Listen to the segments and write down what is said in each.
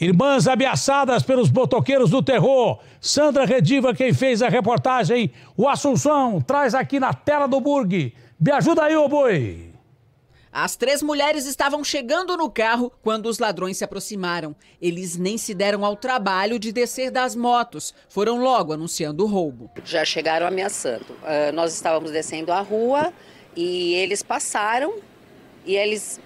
Irmãs ameaçadas pelos botoqueiros do terror. Sandra Rediva, quem fez a reportagem. O Assunção traz aqui na tela do Burg. Me ajuda aí, ô boi. As três mulheres estavam chegando no carro quando os ladrões se aproximaram. Eles nem se deram ao trabalho de descer das motos. Foram logo anunciando o roubo. Já chegaram ameaçando. Uh, nós estávamos descendo a rua e eles passaram e eles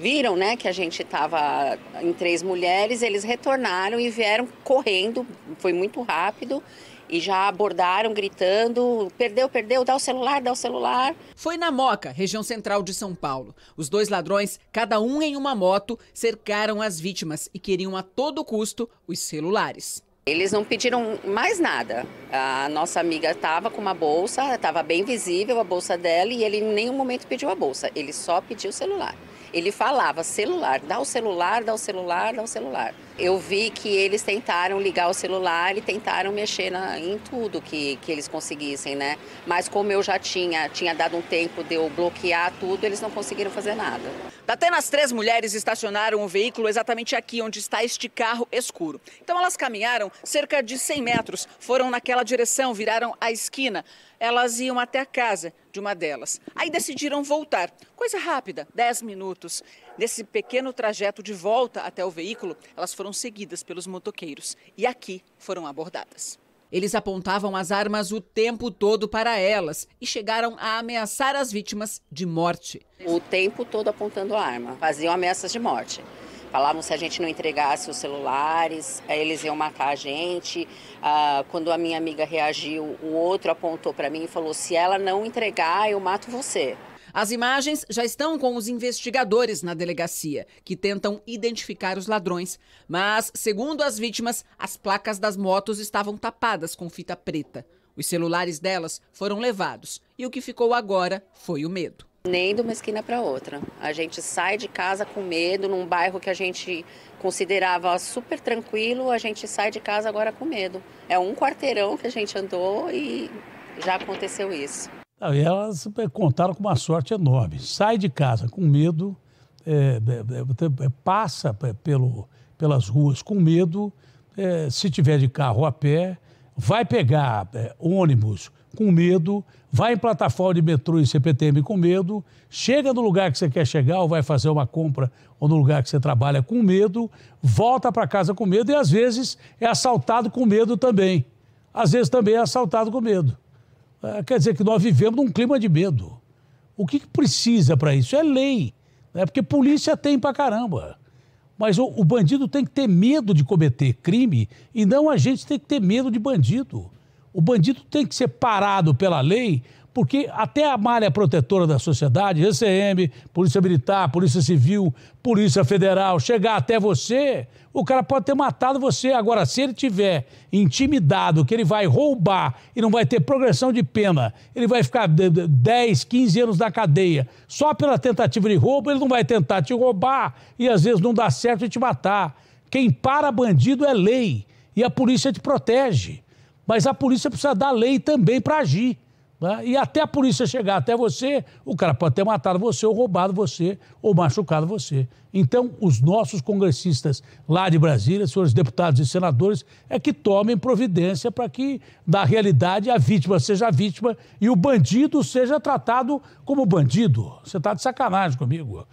viram né, que a gente estava em três mulheres, eles retornaram e vieram correndo, foi muito rápido. E já abordaram gritando: perdeu, perdeu, dá o celular, dá o celular. Foi na Moca, região central de São Paulo. Os dois ladrões, cada um em uma moto, cercaram as vítimas e queriam a todo custo os celulares. Eles não pediram mais nada. A nossa amiga estava com uma bolsa, estava bem visível a bolsa dela e ele em nenhum momento pediu a bolsa, ele só pediu o celular. Ele falava celular, dá o celular, dá o celular, dá o celular. Eu vi que eles tentaram ligar o celular e tentaram mexer na, em tudo que, que eles conseguissem, né? Mas como eu já tinha, tinha dado um tempo de eu bloquear tudo, eles não conseguiram fazer nada. nas três mulheres estacionaram o veículo exatamente aqui onde está este carro escuro. Então elas caminharam cerca de 100 metros, foram naquela direção, viraram a esquina. Elas iam até a casa, de uma delas. Aí decidiram voltar, coisa rápida, 10 minutos. Nesse pequeno trajeto de volta até o veículo, elas foram seguidas pelos motoqueiros e aqui foram abordadas. Eles apontavam as armas o tempo todo para elas e chegaram a ameaçar as vítimas de morte. O tempo todo apontando a arma, faziam ameaças de morte. Falavam se a gente não entregasse os celulares, eles iam matar a gente. Ah, quando a minha amiga reagiu, o outro apontou para mim e falou: se ela não entregar, eu mato você. As imagens já estão com os investigadores na delegacia, que tentam identificar os ladrões. Mas, segundo as vítimas, as placas das motos estavam tapadas com fita preta. Os celulares delas foram levados e o que ficou agora foi o medo nem de uma esquina para outra. A gente sai de casa com medo, num bairro que a gente considerava super tranquilo, a gente sai de casa agora com medo. É um quarteirão que a gente andou e já aconteceu isso. e elas contaram com uma sorte enorme. Sai de casa com medo, é, é, é passa pelo, pelas ruas com medo, é, se tiver de carro a pé, vai pegar é, ônibus com medo, vai em plataforma de metrô e CPTM com medo, chega no lugar que você quer chegar ou vai fazer uma compra ou no lugar que você trabalha com medo, volta para casa com medo e às vezes é assaltado com medo também. Às vezes também é assaltado com medo. É, quer dizer que nós vivemos num clima de medo. O que, que precisa para isso? É lei. É né? porque polícia tem para caramba. Mas o, o, bandido tem que ter medo de cometer crime e não a gente tem que ter medo de bandido. O bandido tem que ser parado pela lei, porque até a malha protetora da sociedade, GCM, Polícia Militar, Polícia Civil, Polícia Federal, chegar até você, o cara pode ter matado você. Agora, se ele tiver intimidado que ele vai roubar e não vai ter progressão de pena, ele vai ficar 10, 15 anos na cadeia só pela tentativa de roubo, ele não vai tentar te roubar e às vezes não dá certo e te matar. Quem para bandido é lei e a polícia te protege. Mas a polícia precisa dar lei também para agir. Né? E até a polícia chegar até você, o cara pode ter matado você, ou roubado você, ou machucado você. Então, os nossos congressistas lá de Brasília, senhores deputados e senadores, é que tomem providência para que, na realidade, a vítima seja a vítima e o bandido seja tratado como bandido. Você está de sacanagem comigo.